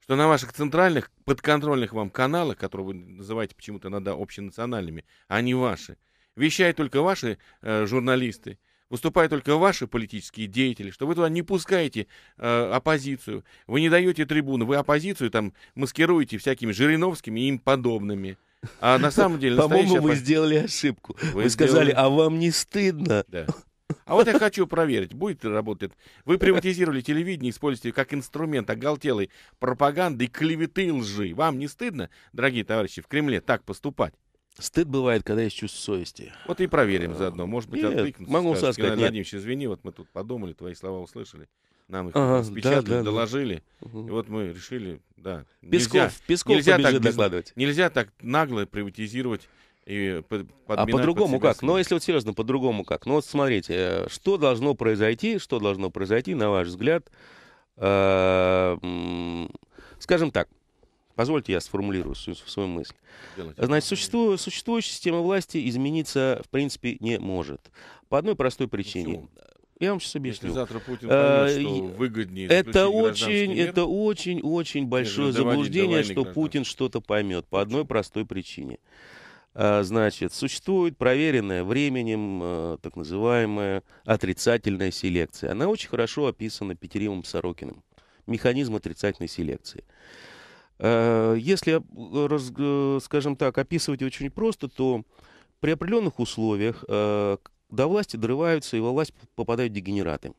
что на ваших центральных, подконтрольных вам каналах, которые вы называете почему-то иногда общенациональными, а не ваши, вещают только ваши э, журналисты, выступают только ваши политические деятели, что вы туда не пускаете э, оппозицию, вы не даете трибуны, вы оппозицию там маскируете всякими Жириновскими и им подобными. А на самом деле... По-моему, вы сделали ошибку. Вы, сказали, а вам не стыдно? Да. А вот я хочу проверить, будет ли работать. Вы приватизировали телевидение, используете как инструмент оголтелой пропаганды, клеветы и лжи. Вам не стыдно, дорогие товарищи, в Кремле так поступать? Стыд бывает, когда есть чувство совести. Вот и проверим заодно. Может быть, нет, Могу скажут, сказать, Геннадий Владимирович, извини, вот мы тут подумали, твои слова услышали. Нам их ага, распечатали, да, да, доложили. Угу. И вот мы решили, да. Песков, нельзя, Песков нельзя так, докладывать. Нельзя так нагло приватизировать и а по-другому под как? Ну, себя. Но если вот серьезно, по-другому как? Ну вот смотрите, э, что должно произойти, что должно произойти, на ваш взгляд, э, скажем так, Позвольте я сформулирую свою, свою мысль. Делайте. Значит, существу, существующая система власти измениться, в принципе, не может. По одной простой причине. Я вам сейчас объясню. Если завтра Путин э, поймет, что выгоднее это очень, мир, это очень, очень большое заблуждение, что Путин что-то поймет. По одной простой причине. Э, значит, существует проверенная временем э, так называемая отрицательная селекция. Она очень хорошо описана Петеримом Сорокиным. Механизм отрицательной селекции. Э, если, э, э, скажем так, описывать очень просто, то при определенных условиях до власти дорываются и во власть попадают дегенераты.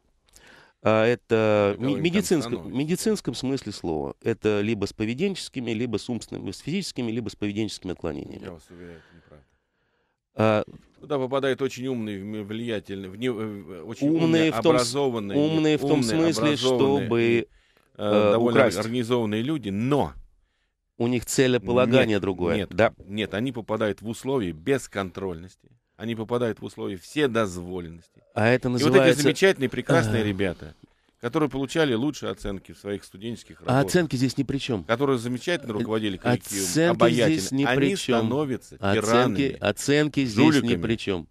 А это а в медицинском, медицинском смысле слова. Это либо с поведенческими, либо с умственными, с физическими, либо с поведенческими отклонениями. Я вас уверяю, это неправда. А, Туда попадают очень умные, влиятельные, вне, очень умные, умные в том, образованные. Умные в том умные, смысле, чтобы э, довольно украсть. организованные люди, но у них целеполагание нет, другое. Нет, да? нет, они попадают в условия бесконтрольности. Они попадают в условия вседозволенности. А это называется... И вот эти замечательные, прекрасные ребята, которые получали лучшие оценки в своих студенческих а работах. А оценки здесь ни при чем. Которые замечательно руководили коллективом, оценки обаятельно. Здесь ни при чем. Они становятся оценки, тиранами, Оценки здесь жуликами. ни при чем.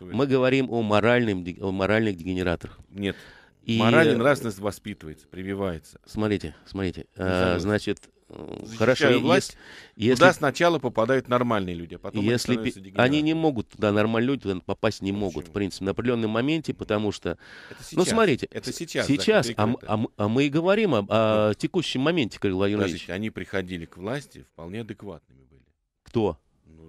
Мы говорим о, моральном, о моральных дегенераторах. Нет. И... Моральная э, нравственность воспитывается, прививается. Смотрите, смотрите. А, значит, хорошо, власть, если, туда если, сначала попадают нормальные люди, а потом если они, они не могут туда нормальные люди туда попасть не ну Почему? могут, в принципе, на определенном моменте, потому что, это ну, сейчас, ну смотрите, это сейчас, сейчас, да, а, а, а мы и говорим о, о текущем моменте, Кирилл Владимирович. Подождите, они приходили к власти вполне адекватными были. Кто?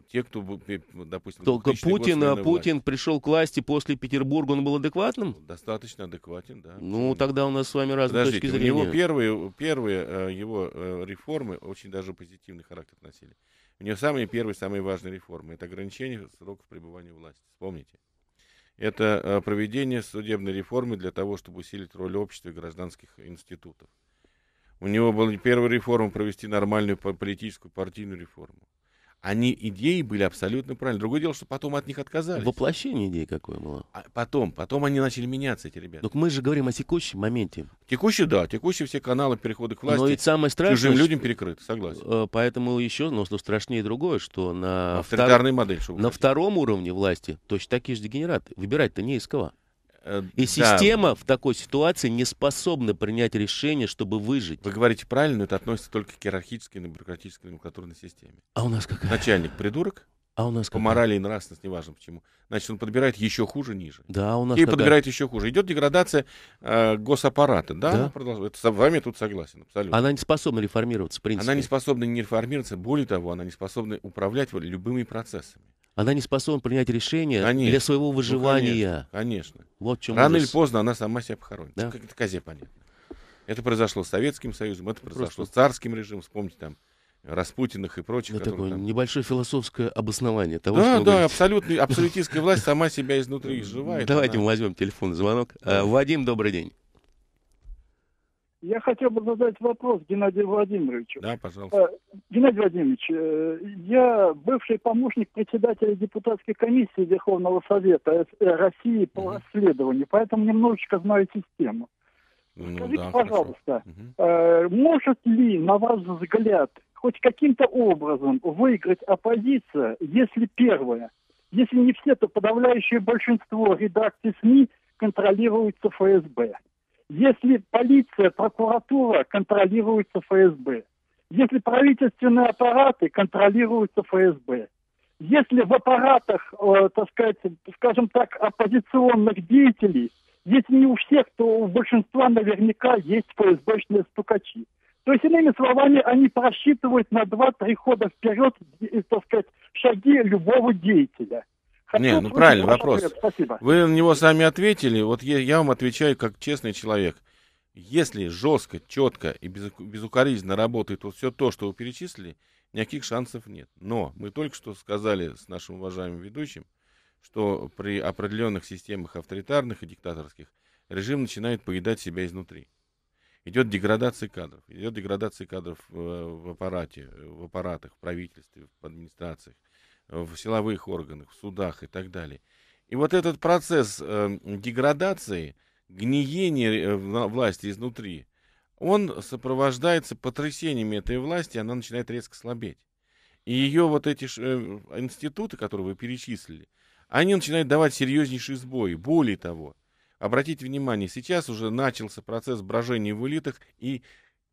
те, кто, э, допустим, Только Путин, а Путин власть. пришел к власти после Петербурга, он был адекватным? Ну, достаточно адекватен, да. Ну, тогда у нас с вами разные Подождите, точки зрения. Его первые, первые э, его реформы очень даже позитивный характер носили. У него самые первые, самые важные реформы. Это ограничение сроков пребывания власти. Вспомните. Это проведение судебной реформы для того, чтобы усилить роль общества и гражданских институтов. У него была первая реформа провести нормальную политическую партийную реформу они идеи были абсолютно правильные. Другое дело, что потом от них отказались. Воплощение идеи какое было? А потом, потом они начали меняться, эти ребята. Так ну, мы же говорим о текущем моменте. Текущий, да, текущие все каналы перехода к власти. Но ведь самое страшное... Чужим людям перекрыты, согласен. Э, поэтому еще, но что страшнее другое, что на... Авторитарная втор... модель, что На хотите. втором уровне власти точно такие же дегенераты. Выбирать-то не из кого. Э, и да. система в такой ситуации не способна принять решение, чтобы выжить. Вы говорите правильно, но это относится только к иерархической, бюрократической номенклатурной системе. А у нас какая? Начальник придурок, а у нас какая? По морали и нравственности, неважно почему. Значит, он подбирает еще хуже ниже. Да, у нас И какая? подбирает еще хуже. Идет деградация э, госаппарата. Да, да? Это, с вами тут согласен, абсолютно. Она не способна реформироваться, в принципе. Она не способна не реформироваться. Более того, она не способна управлять любыми процессами. Она не способна принять решение конечно. для своего ну, выживания. Ну, конечно, конечно. Вот чем Рано ужас. или поздно она сама себя похоронит. Да? Как это козе понятно. Это произошло с Советским Союзом, это произошло с царским режимом. Вспомните там Распутиных и прочих. Ну, такое там... небольшое философское обоснование того, да, что Да, да, абсолютно, абсолютистская власть сама себя изнутри изживает. Давайте мы возьмем телефонный звонок. Э, Вадим, добрый день. Я хотел бы задать вопрос Геннадию Владимировичу. Да, пожалуйста. Э, Геннадий Владимирович, э, я бывший помощник председателя депутатской комиссии Верховного Совета э, России по угу. расследованию, поэтому немножечко знаю систему. Ну, Скажите, да, пожалуйста, угу. может ли, на ваш взгляд, хоть каким-то образом выиграть оппозиция, если первое, если не все, то подавляющее большинство редакций СМИ контролируется ФСБ? если полиция, прокуратура контролируются ФСБ, если правительственные аппараты контролируются ФСБ, если в аппаратах, э, так сказать, скажем так, оппозиционных деятелей, если не у всех, то у большинства наверняка есть ФСБшные стукачи. То есть, иными словами, они просчитывают на 2-3 хода вперед, э, так сказать, шаги любого деятеля. Не, ну правильно, вопрос. Ответ. Спасибо. Вы на него сами ответили, вот я, я вам отвечаю как честный человек. Если жестко, четко и без, безукоризненно работает вот все то, что вы перечислили, никаких шансов нет. Но мы только что сказали с нашим уважаемым ведущим, что при определенных системах авторитарных и диктаторских режим начинает поедать себя изнутри. Идет деградация кадров. Идет деградация кадров э, в аппарате, в аппаратах, в правительстве, в администрациях в силовых органах, в судах и так далее. И вот этот процесс э, деградации, гниения э, власти изнутри, он сопровождается потрясениями этой власти, она начинает резко слабеть. И ее вот эти э, институты, которые вы перечислили, они начинают давать серьезнейший сбой. Более того, обратите внимание, сейчас уже начался процесс брожения в элитах, и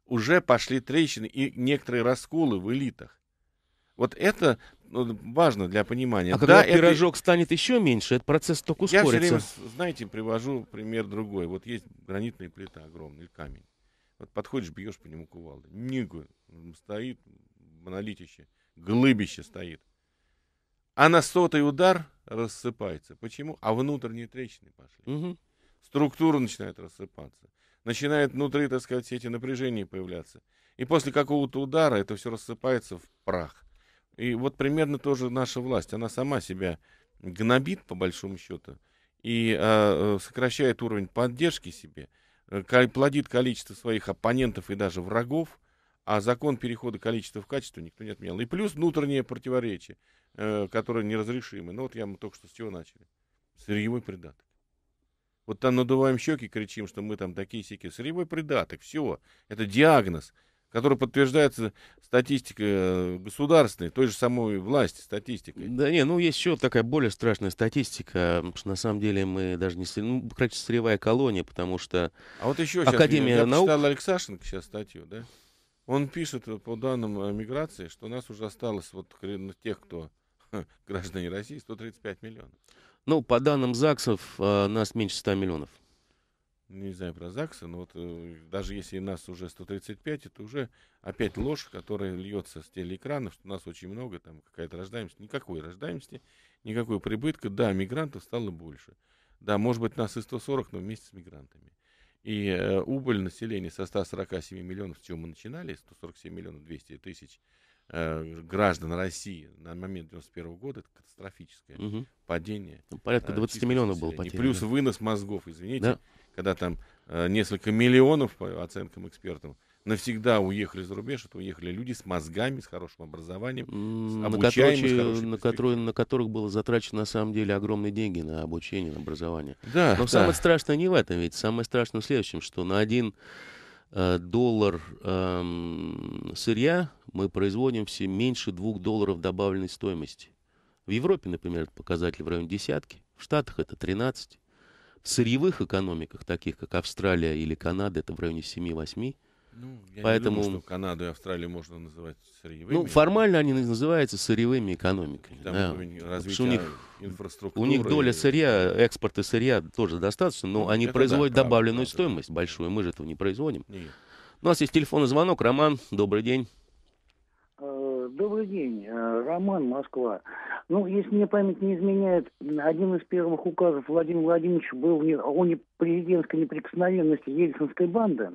уже пошли трещины и некоторые расколы в элитах. Вот это ну, важно для понимания. А когда да, пирожок это... станет еще меньше, этот процесс только ускорится. Я все время, знаете, привожу пример другой. Вот есть гранитная плита огромный камень. Вот подходишь, бьешь по нему кувалдой. Нигу стоит, монолитище, глыбище стоит. А на сотый удар рассыпается. Почему? А внутренние трещины пошли. Угу. Структура начинает рассыпаться. Начинает внутри, так сказать, все эти напряжения появляться. И после какого-то удара это все рассыпается в прах. И вот примерно тоже наша власть, она сама себя гнобит, по большому счету, и а, э, сокращает уровень поддержки себе, э, плодит количество своих оппонентов и даже врагов, а закон перехода количества в качество никто не отменял. И плюс внутренние противоречия, э, которое неразрешимо. Ну вот я мы только что с чего начали. Сырьевой придаток. Вот там надуваем щеки, кричим, что мы там такие сики. Сырьевой придаток, все. Это диагноз который подтверждается э, статистикой э, государственной, той же самой власти, статистикой. Да не, ну есть еще такая более страшная статистика, потому что на самом деле мы даже не... Ну, короче, сырьевая колония, потому что... А вот еще Академия сейчас, я, наук... я наук... Алексашенко сейчас статью, да? Он пишет э, по данным миграции, что у нас уже осталось вот тех, кто граждане России, 135 миллионов. Ну, по данным ЗАГСов, нас меньше 100 миллионов. Ну, не знаю про ЗАГСы, но вот э, даже если нас уже 135, это уже опять ложь, которая льется с телеэкранов, что нас очень много, там какая-то рождаемость, никакой рождаемости, никакой прибытка. Да, мигрантов стало больше. Да, может быть, нас и 140, но вместе с мигрантами. И э, убыль населения со 147 миллионов, с чего мы начинали, 147 миллионов 200 тысяч э, граждан России на момент 91 года, это катастрофическое угу. падение. Ну, порядка 20 э, миллионов было потеряно. Плюс вынос мозгов, извините. Да когда там э, несколько миллионов, по оценкам экспертов, навсегда уехали за рубеж, это уехали люди с мозгами, с хорошим образованием, с обучанием, на, которые, на которых было затрачено на самом деле огромные деньги на обучение, на образование. Да, Но да. самое страшное не в этом, ведь самое страшное в следующем, что на один э, доллар э, сырья мы производим все меньше двух долларов добавленной стоимости. В Европе, например, показатель в районе десятки, в Штатах это 13 сырьевых экономиках, таких как Австралия или Канада, это в районе 7-8. Ну, я Поэтому... не думаю, что Канаду и Австралию можно называть сырьевыми. Ну, формально они называются сырьевыми экономиками. Там да. развития у них, инфраструктуры. У них доля сырья, экспорта сырья тоже достаточно, но ну, они производят да, добавленную правда, стоимость да. большую. Мы же этого не производим. Нет. У нас есть телефонный звонок. Роман, добрый день. Добрый день, э, Роман, Москва. Ну, если мне память не изменяет, один из первых указов Владимира Владимировича был о президентской неприкосновенности Ельцинской банды.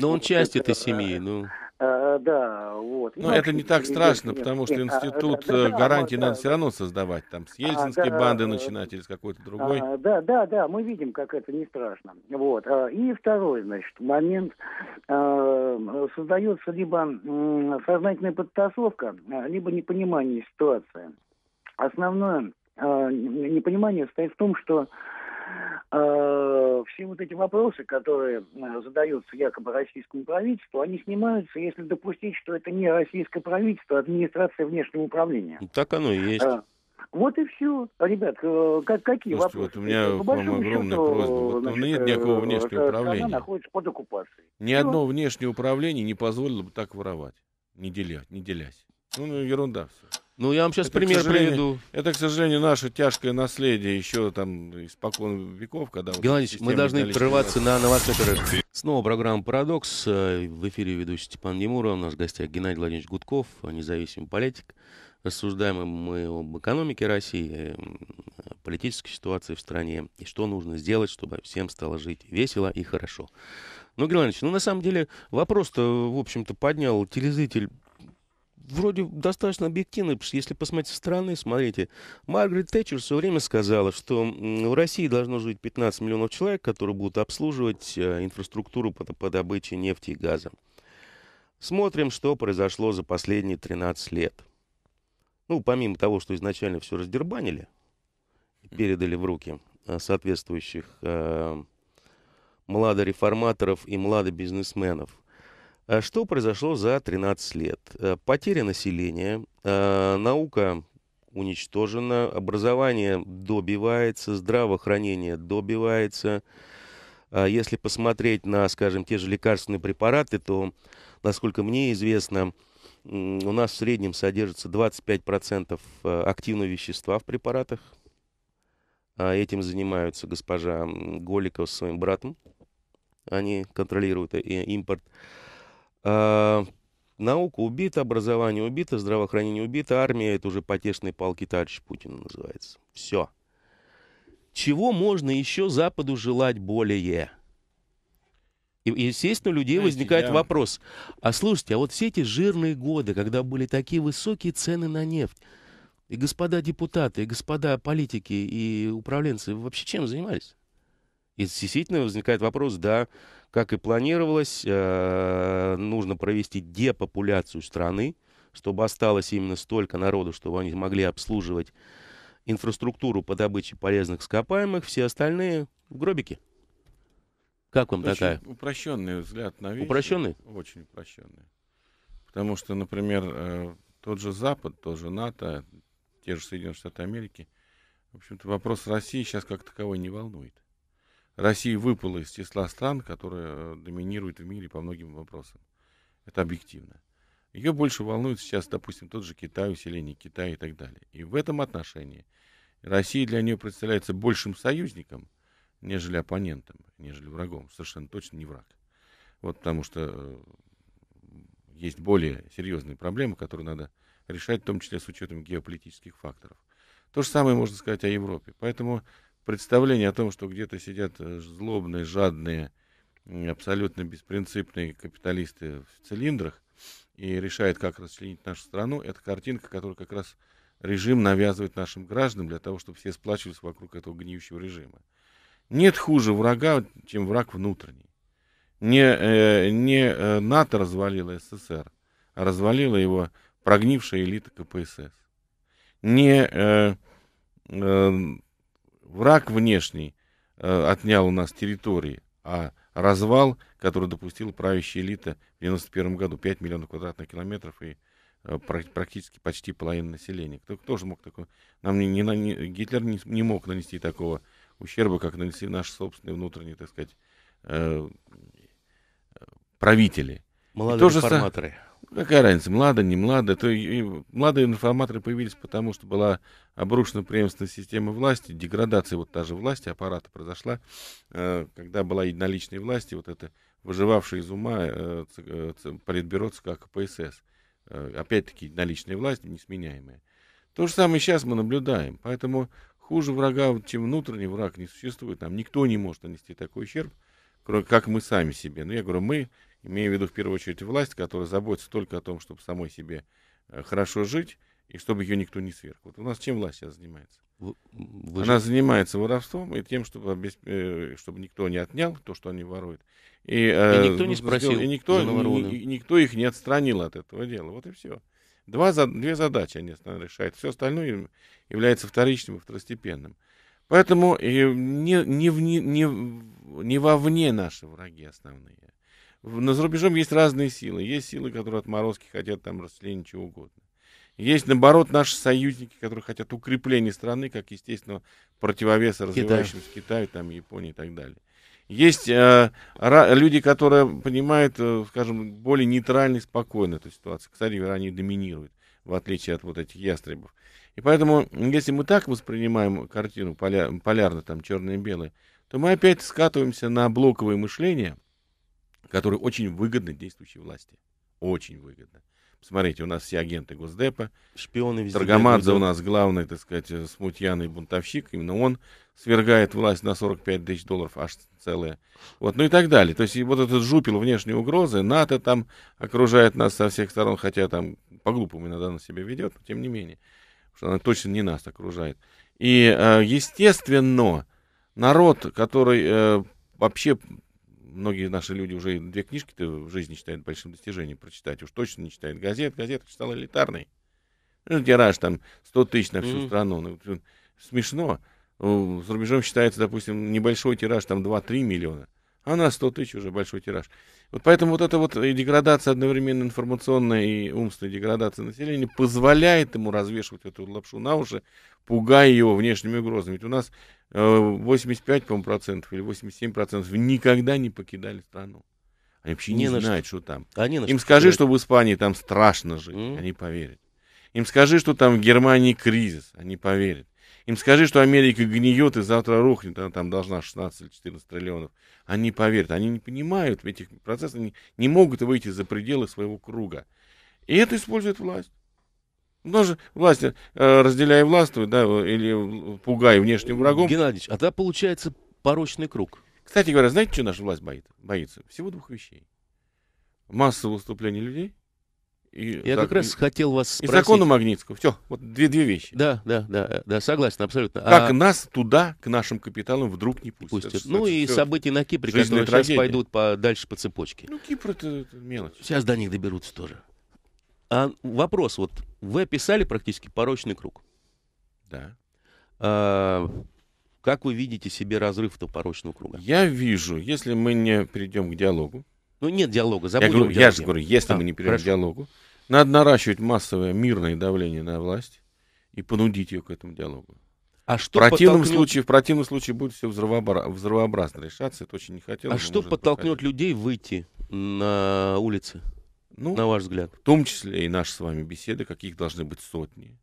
Но он часть этой семьи, э, ну. А, да, вот. Но ну, ну, это не так страшно, нет, потому что а, институт да, гарантий да, надо да, все равно создавать, там, с а, Ельцинской а, банды начинать или с какой-то а, другой. А, да, да, да, мы видим, как это не страшно. Вот. И второй, значит, момент. Э, создается либо сознательная подтасовка, э, либо непонимание ситуации. Основное э, непонимание состоит в том, что все вот эти вопросы, которые задаются якобы российскому правительству, они снимаются, если допустить, что это не российское правительство, а администрация внешнего управления. Ну, так оно и есть. Вот и все. Ребят, э, как, какие Слушайте, вопросы? Вот у меня По к вам огромная счету, просьба. Значит, нет никакого э, внешнего управления. находится под оккупацией. Ни все. одно внешнее управление не позволило бы так воровать. Не, деля, не делясь. Ну, ну ерунда все. Ну, я вам сейчас это, пример приведу. Это, к сожалению, наше тяжкое наследие еще там испокон веков, когда... Геннадий, вот мы должны прерваться на новосетеры. Снова программа «Парадокс». Э, в эфире ведущий Степан Демуров, наш гостях Геннадий Владимирович Гудков, независимый политик рассуждаем мы об экономике России, эм, политической ситуации в стране и что нужно сделать, чтобы всем стало жить весело и хорошо. Ну, Григорий ну на самом деле вопрос-то, в общем-то, поднял телезритель вроде достаточно объективный, потому что если посмотреть со стороны, смотрите, Маргарет Тэтчер все время сказала, что в России должно жить 15 миллионов человек, которые будут обслуживать э, инфраструктуру по, по добыче нефти и газа. Смотрим, что произошло за последние 13 лет – ну, помимо того, что изначально все раздербанили, передали в руки э, соответствующих э, младореформаторов и младобизнесменов. Э, что произошло за 13 лет? Э, Потеря населения, э, наука уничтожена, образование добивается, здравоохранение добивается. А если посмотреть на, скажем, те же лекарственные препараты, то, насколько мне известно, у нас в среднем содержится 25% э, активного вещества в препаратах. А этим занимаются госпожа Голикова со своим братом. Они контролируют импорт. А, наука убита, образование убито, здравоохранение убито, армия — это уже потешные палки товарищ Путина называется. Все. Чего можно еще Западу желать более? И, естественно, у людей Знаете, возникает я... вопрос. А слушайте, а вот все эти жирные годы, когда были такие высокие цены на нефть, и господа депутаты, и господа политики, и управленцы, вы вообще чем занимались? И действительно возникает вопрос, да, как и планировалось, э, нужно провести депопуляцию страны, чтобы осталось именно столько народу, чтобы они могли обслуживать инфраструктуру по добыче полезных ископаемых, все остальные в гробике. Как вам Очень такая? Упрощенный взгляд на вещи. Упрощенный? Очень упрощенный. Потому что, например, э, тот же Запад, тот же НАТО, те же Соединенные Штаты Америки, в общем-то, вопрос России сейчас как таковой не волнует. Россия выпала из числа стран, которые э, доминируют в мире по многим вопросам. Это объективно. Ее больше волнует сейчас, допустим, тот же Китай, усиление Китая и так далее. И в этом отношении Россия для нее представляется большим союзником, нежели оппонентом, нежели врагом. Совершенно точно не враг. Вот потому что э, есть более серьезные проблемы, которые надо решать, в том числе с учетом геополитических факторов. То же самое можно сказать о Европе. Поэтому представление о том, что где-то сидят э, злобные, жадные, абсолютно беспринципные капиталисты в цилиндрах и решают, как расчленить нашу страну, это картинка, которую как раз режим навязывает нашим гражданам для того, чтобы все сплачивались вокруг этого гниющего режима. Нет хуже врага, чем враг внутренний. Не, э, не э, НАТО развалило СССР, а развалила его прогнившая элита КПСС. Не э, э, враг внешний э, отнял у нас территории, а развал, который допустил правящая элита в 1991 году, 5 миллионов квадратных километров и э, практически почти половина населения. Кто, кто же мог такое? Нам не, не, не, Гитлер не, не мог нанести такого ущерба, как нанесли наши собственные внутренние, так сказать, э, правители. Молодые информаторы. Же, ну, какая разница, млада, не млада. То и, и младые информаторы появились потому, что была обрушена преемственная система власти, деградация вот та же власти, аппарата произошла, э, когда была единоличная власть, и вот это выживавшее из ума э, э политбюро ЦК КПСС. Э, опять-таки единоличная власть, несменяемая. То же самое сейчас мы наблюдаем. Поэтому Хуже врага, чем внутренний враг, не существует. там никто не может нанести такой ущерб, кроме как мы сами себе. Но ну, я говорю, мы, имея в виду в первую очередь власть, которая заботится только о том, чтобы самой себе э, хорошо жить, и чтобы ее никто не сверг. Вот у нас чем власть сейчас занимается? Вы Она же... занимается воровством и тем, чтобы, обесп... Э, чтобы никто не отнял то, что они воруют. И, и э, никто э, не ну, спросил. И никто, и, и никто их не отстранил от этого дела. Вот и все. Два, две задачи они решают. Все остальное является вторичным и второстепенным. Поэтому не, не, не, не, не вовне наши враги основные. на за рубежом есть разные силы. Есть силы, которые отморозки хотят там расселения чего угодно. Есть, наоборот, наши союзники, которые хотят укрепления страны, как естественного противовеса развивающимся Китаю там, Японии и так далее. Есть э, люди, которые понимают, э, скажем, более нейтрально и спокойно эту ситуацию. Кстати говоря, они доминируют, в отличие от вот этих ястребов. И поэтому, если мы так воспринимаем картину поля, полярно, там, черное и белое, то мы опять скатываемся на блоковое мышление, которое очень выгодно действующей власти. Очень выгодно. Смотрите, у нас все агенты Госдепа. Шпионы везде. Торгомадзе у нас главный, так сказать, э, смутьяный бунтовщик. Именно он свергает власть на 45 тысяч долларов, аж целое. Вот, ну и так далее. То есть вот этот жупил внешней угрозы, НАТО там окружает нас со всех сторон, хотя там по-глупому иногда на себя ведет, но тем не менее. Потому что она точно не нас окружает. И, э, естественно, народ, который э, вообще многие наши люди уже две книжки-то в жизни считают большим достижением прочитать. Уж точно не читают газет. Газета читала элитарный. Ну, тираж там 100 тысяч на всю страну. Ну, смешно. За рубежом считается, допустим, небольшой тираж, там 2-3 миллиона. А на 100 тысяч уже большой тираж. Вот поэтому вот эта вот э, деградация одновременно информационная и умственная деградация населения позволяет ему развешивать эту лапшу на уши, пугая его внешними угрозами. Ведь у нас 85, э, по процентов или 87 процентов никогда не покидали страну. Они вообще не, не знают, что, что там. А Им скажи, что в Испании там страшно жить, mm. они поверят. Им скажи, что там в Германии кризис, они поверят. Им скажи, что Америка гниет и завтра рухнет, она там должна 16 или 14 триллионов. Они поверят, они не понимают этих процессов, они не могут выйти за пределы своего круга. И это использует власть. Даже ну власть, э, разделяя властвует, да, или пугая внешним врагом. Геннадьевич, а да получается порочный круг. Кстати говоря, знаете, что наша власть боится? Боится всего двух вещей. Массового выступления людей и, Я так, как раз хотел вас спросить. И закону Магнитского. Все, вот две, две вещи. Да, да, да, да, согласен, абсолютно. Как а... нас туда, к нашим капиталам, вдруг не пустят? пустят. Ну и все. события на Кипре, Жизненная которые трагедия. сейчас пойдут по, дальше по цепочке. Ну, Кипр это мелочь. Сейчас до них доберутся тоже. А вопрос, вот вы описали практически порочный круг. Да. А, как вы видите себе разрыв этого порочного круга? Я вижу, если мы не перейдем к диалогу, ну, нет диалога, забудем. Я, говорю, я же говорю, если а, мы не перейдем к диалогу, надо наращивать массовое мирное давление на власть и понудить ее к этому диалогу. А что в противном подтолкнет... случае, в противном случае будет все взрывообра... взрывообразно решаться, это очень не хотелось. А что подтолкнет проходить. людей выйти на улицы, ну, на ваш взгляд? В том числе и наши с вами беседы, каких должны быть сотни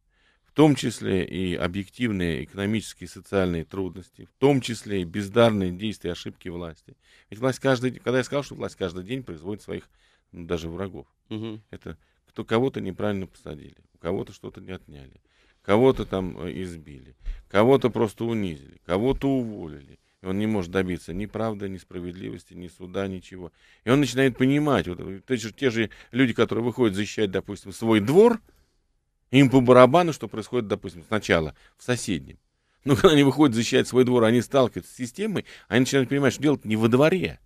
в том числе и объективные экономические и социальные трудности, в том числе и бездарные действия ошибки власти. Ведь власть каждый, когда я сказал, что власть каждый день производит своих ну, даже врагов, угу. это кто кого-то неправильно посадили, у кого-то что-то не отняли, кого-то там э, избили, кого-то просто унизили, кого-то уволили. И он не может добиться ни правды, ни справедливости, ни суда, ничего. И он начинает понимать, вот, э, те же люди, которые выходят защищать, допустим, свой двор, им по барабану, что происходит, допустим, сначала в соседнем. Но ну, когда они выходят защищать свой двор, они сталкиваются с системой, они начинают понимать, что дело не во дворе,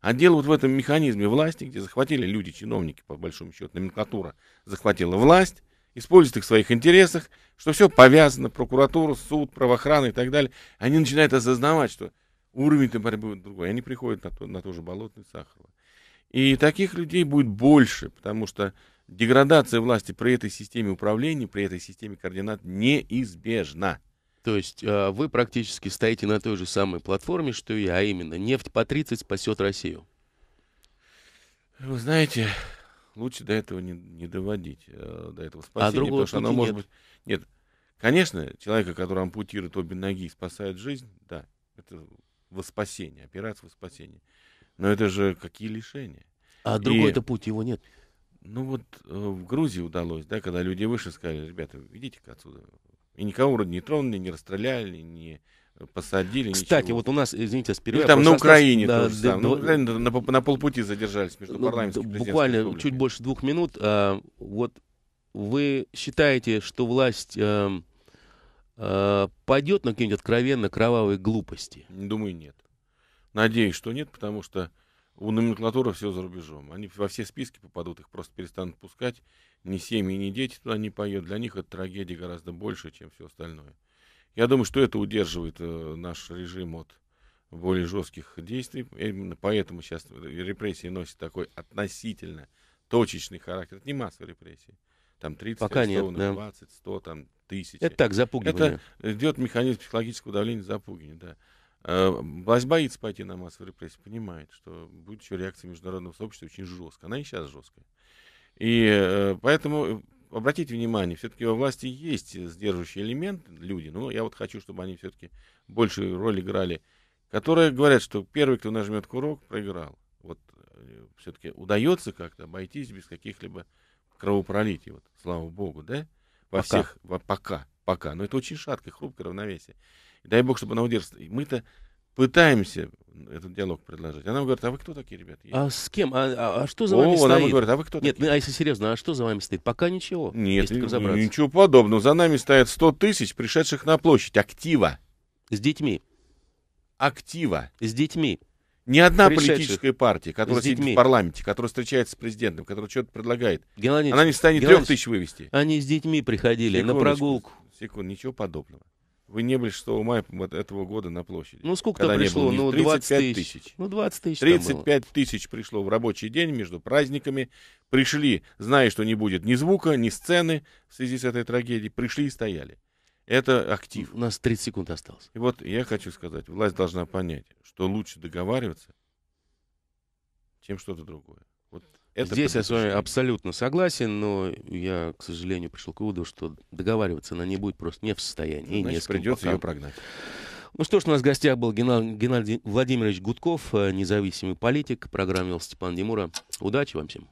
а дело вот в этом механизме власти, где захватили люди, чиновники, по большому счету, номенклатура захватила власть, использует их в своих интересах, что все повязано, прокуратура, суд, правоохрана и так далее. Они начинают осознавать, что уровень-то борьбы другой. Они приходят на то, на то же болото и Сахарова. И таких людей будет больше, потому что Деградация власти при этой системе управления, при этой системе координат неизбежна. То есть э, вы практически стоите на той же самой платформе, что и я, а именно нефть по 30 спасет Россию. Вы знаете, лучше до этого не, не доводить, э, до этого а спасения, а другого потому что она может нет. быть... Нет, конечно, человека, который ампутирует обе ноги и спасает жизнь, да, это во спасение, операция во спасение. Но это же какие лишения. А и... другой-то путь его нет. Ну вот э, в Грузии удалось, да, когда люди вышли, сказали, ребята, идите-ка отсюда. И никого вроде не тронули, не расстреляли, не э, посадили. Кстати, ничего. вот у нас, извините, с перерыва... Ну, там на Украине нас, тоже да, самое. Да, ну, на, на, на полпути задержались между ну, парламентскими да, Буквально республики. чуть больше двух минут. А, вот вы считаете, что власть а, а, пойдет на какие-нибудь откровенно кровавые глупости? Думаю, нет. Надеюсь, что нет, потому что у номенклатуры все за рубежом. Они во все списки попадут, их просто перестанут пускать. Ни семьи, ни дети туда не поют. Для них это трагедия гораздо больше, чем все остальное. Я думаю, что это удерживает э, наш режим от более жестких действий. Именно поэтому сейчас репрессии носят такой относительно точечный характер. Это не масса репрессий. Там 30 Пока нет, ну, да. 20, 100, там тысячи. Это так, запугивание. Это идет механизм психологического давления запугивания, да. Власть э, боится пойти на массовые репрессии, понимает, что будет еще реакция международного сообщества очень жесткая. Она и сейчас жесткая. И э, поэтому э, обратите внимание, все-таки во власти есть сдерживающий элемент, люди, но я вот хочу, чтобы они все-таки большую роль играли, которые говорят, что первый, кто нажмет курок, проиграл. Вот все-таки удается как-то обойтись без каких-либо кровопролитий, вот, слава богу, да? Во пока. всех, во, пока, пока. Но это очень шаткое, хрупкое равновесие. И дай бог, чтобы она удержится. И мы-то пытаемся этот диалог предложить. Она говорит, а вы кто такие, ребята? А с кем? А, а, а что за О, вами стоит? Она говорит, а вы кто Нет, такие? Ну, а если серьезно, а что за вами стоит? Пока ничего. Нет, ничего подобного. За нами стоят 100 тысяч пришедших на площадь. Актива. С детьми. Актива. С детьми. Ни одна политическая партия, которая сидит в парламенте, которая встречается с президентом, которая что-то предлагает, Геннадий, она не станет трех тысяч вывести. Они с детьми приходили на прогулку. Секунд, ничего подобного вы не были 6 мая вот этого года на площади. Ну, сколько там пришло? Ну, 20 тысяч. тысяч. Ну, 20 тысяч 35 тысяч пришло в рабочий день между праздниками. Пришли, зная, что не будет ни звука, ни сцены в связи с этой трагедией. Пришли и стояли. Это актив. У нас 30 секунд осталось. И вот я хочу сказать, власть должна понять, что лучше договариваться, чем что-то другое. Это Здесь я с вами абсолютно согласен, но я, к сожалению, пришел к выводу, что договариваться она не будет просто не в состоянии. Ну, значит, и не придется пока. ее прогнать. Ну что ж, у нас в гостях был Геннадий Владимирович Гудков, э, независимый политик. Программа Степан Демура. Удачи вам всем.